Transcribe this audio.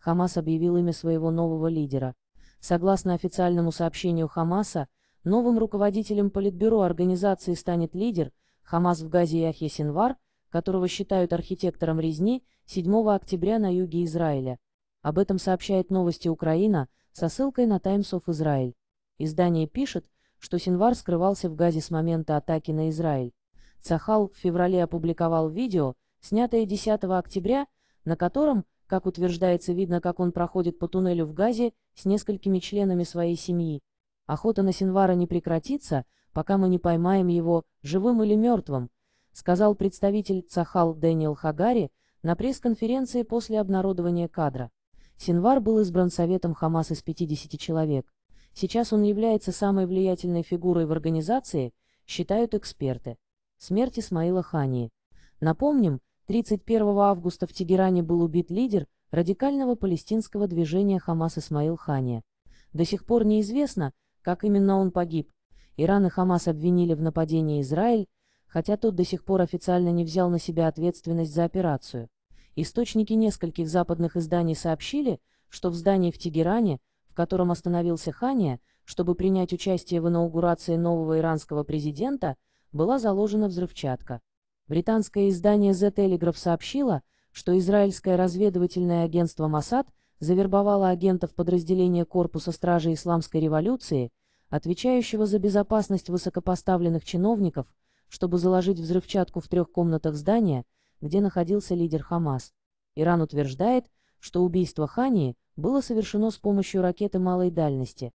Хамас объявил имя своего нового лидера. Согласно официальному сообщению Хамаса, новым руководителем Политбюро организации станет лидер Хамас в Газе Яхья Синвар, которого считают архитектором резни 7 октября на юге Израиля. Об этом сообщает новости Украина со ссылкой на Times of Israel. Издание пишет, что Синвар скрывался в Газе с момента атаки на Израиль. Цахал в феврале опубликовал видео, снятое 10 октября, на котором как утверждается, видно, как он проходит по туннелю в Газе с несколькими членами своей семьи. Охота на Синвара не прекратится, пока мы не поймаем его, живым или мертвым, сказал представитель Цахал Дэниел Хагари на пресс-конференции после обнародования кадра. Синвар был избран советом Хамас из 50 человек. Сейчас он является самой влиятельной фигурой в организации, считают эксперты. Смерть Исмаила Хании. Напомним, 31 августа в Тегеране был убит лидер радикального палестинского движения Хамас Исмаил Хания. До сих пор неизвестно, как именно он погиб. Иран и Хамас обвинили в нападении Израиль, хотя тот до сих пор официально не взял на себя ответственность за операцию. Источники нескольких западных изданий сообщили, что в здании в Тегеране, в котором остановился Хания, чтобы принять участие в инаугурации нового иранского президента, была заложена взрывчатка. Британское издание The Telegraph сообщило, что израильское разведывательное агентство Масад завербовало агентов подразделения Корпуса Стражи Исламской революции, отвечающего за безопасность высокопоставленных чиновников, чтобы заложить взрывчатку в трех комнатах здания, где находился лидер Хамас. Иран утверждает, что убийство Хании было совершено с помощью ракеты малой дальности,